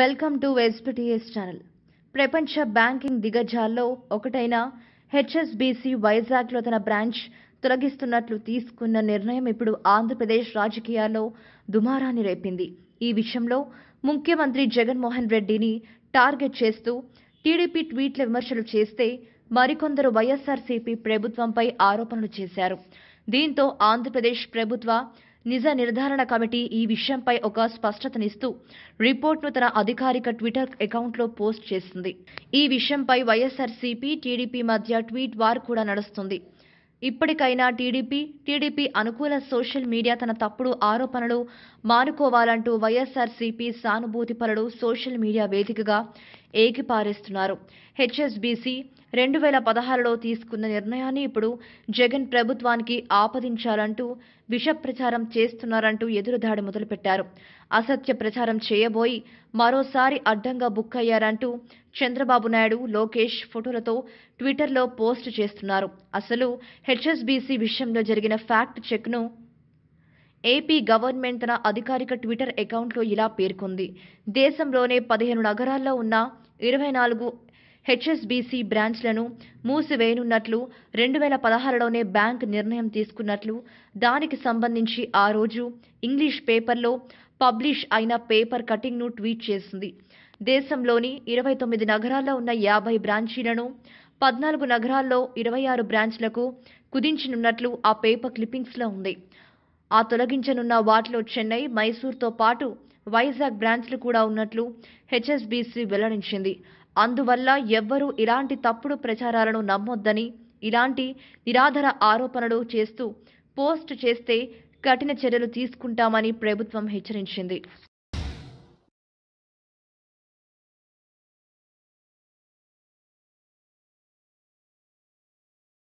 welcome to SPTS channel ప్రపంచ banking దిగ్గజాల్లో ఒకటైన హెచ్ఎస్బీసీ వైజాగ్లో తన బ్రాంచ్ తొలగిస్తున్నట్లు తీసుకున్న నిర్ణయం ఇప్పుడు ఆంధ్రప్రదేశ్ రాజకీయాల్లో దుమారాన్ని రేపింది ఈ విషయంలో ముఖ్యమంత్రి జగన్మోహన్ రెడ్డిని టార్గెట్ చేస్తూ టీడీపీ ట్వీట్ల విమర్శలు చేస్తే మరికొందరు వైఎస్ఆర్సీపీ ప్రభుత్వంపై ఆరోపణలు చేశారు దీంతో ఆంధ్రప్రదేశ్ ప్రభుత్వ నిజ నిర్ధారణ కమిటీ ఈ విషయంపై ఒక స్పష్టతనిస్తూ రిపోర్ట్ను తన అధికారిక ట్విట్టర్ అకౌంట్లో పోస్ట్ చేసింది ఈ విషయంపై వైఎస్ఆర్సీపీ టీడీపీ మధ్య ట్వీట్ వార్ కూడా నడుస్తుంది ఇప్పటికైనా టీడీపీ టీడీపీ అనుకూల సోషల్ మీడియా తన తప్పుడు ఆరోపణలు మానుకోవాలంటూ వైఎస్ఆర్సీపీ సానుభూతిపరుడు సోషల్ మీడియా వేదికగా ఏకిపారేస్తున్నారు హెచ్ఎస్బీసీ రెండు వేల పదహారులో తీసుకున్న నిర్ణయాన్ని ఇప్పుడు జగన్ ప్రభుత్వానికి ఆపదించాలంటూ విష ప్రచారం చేస్తున్నారంటూ ఎదురుదాడి మొదలుపెట్టారు అసత్య ప్రచారం చేయబోయి మరోసారి అడ్డంగా బుక్ అయ్యారంటూ చంద్రబాబు నాయుడు లోకేష్ ఫోటోలతో ట్విట్టర్లో పోస్ట్ చేస్తున్నారు అసలు హెచ్ఎస్బీసీ విషయంలో జరిగిన ఫ్యాక్ట్ చెక్ను ఏపీ గవర్నమెంట్ తన అధికారిక ట్విట్టర్ అకౌంట్లో ఇలా పేర్కొంది దేశంలోనే పదిహేను నగరాల్లో ఉన్న ఇరవై నాలుగు హెచ్ఎస్బీసీ బ్రాంచ్లను మూసివేయనున్నట్లు రెండు వేల పదహారులోనే బ్యాంక్ నిర్ణయం తీసుకున్నట్లు దానికి సంబంధించి ఆ రోజు ఇంగ్లీష్ పేపర్లో పబ్లిష్ అయిన పేపర్ కటింగ్ను ట్వీట్ చేసింది దేశంలోని ఇరవై తొమ్మిది నగరాల్లో ఉన్న యాభై బ్రాంచీలను పద్నాలుగు నగరాల్లో ఇరవై ఆరు బ్రాంచ్లకు కుదించనున్నట్లు ఆ పేపర్ క్లిప్పింగ్స్లో ఉంది ఆ తొలగించనున్న వాటిలో చెన్నై మైసూర్తో పాటు వైజాగ్ బ్రాంచ్లు కూడా ఉన్నట్లు హెచ్ఎస్బీసీ వెల్లడించింది అందువల్ల ఎవ్వరూ ఇలాంటి తప్పుడు ప్రచారాలను నమ్మొద్దని ఇలాంటి నిరాధార ఆరోపణలు చేస్తూ పోస్ట్ చేస్తే కఠిన చర్యలు తీసుకుంటామని ప్రభుత్వం హెచ్చరించింది